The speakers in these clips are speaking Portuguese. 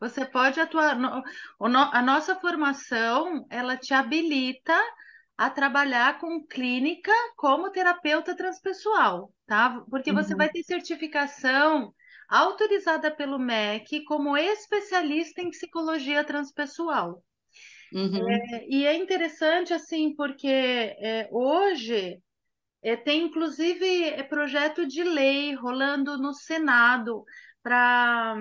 Você pode atuar. No, a nossa formação ela te habilita a trabalhar com clínica como terapeuta transpessoal, tá? Porque você uhum. vai ter certificação autorizada pelo MEC como especialista em psicologia transpessoal. Uhum. É, e é interessante, assim, porque é, hoje é, tem inclusive é, projeto de lei rolando no Senado para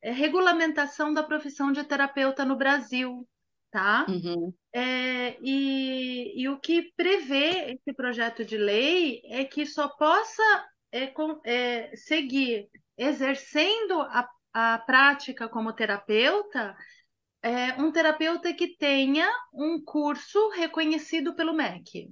é regulamentação da profissão de terapeuta no Brasil, tá? Uhum. É, e, e, o que prevê esse projeto de lei é que só possa é, com, é, seguir exercendo a, a, prática como terapeuta é, um terapeuta que tenha um curso reconhecido pelo MEC.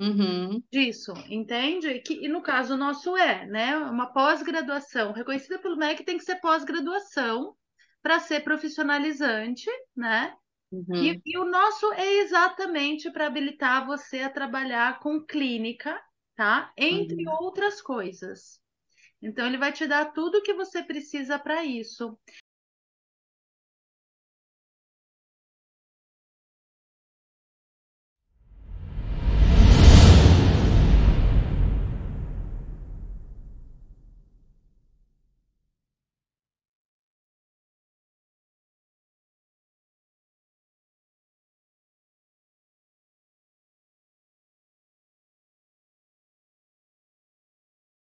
Uhum. Disso, entende? Que, e no caso nosso é, né? Uma pós-graduação reconhecida pelo MEC tem que ser pós-graduação para ser profissionalizante, né? Uhum. E, e, o nosso é exatamente para habilitar você a trabalhar com clínica, tá? Entre uhum. outras coisas. Então, ele vai te dar tudo o que você precisa para isso.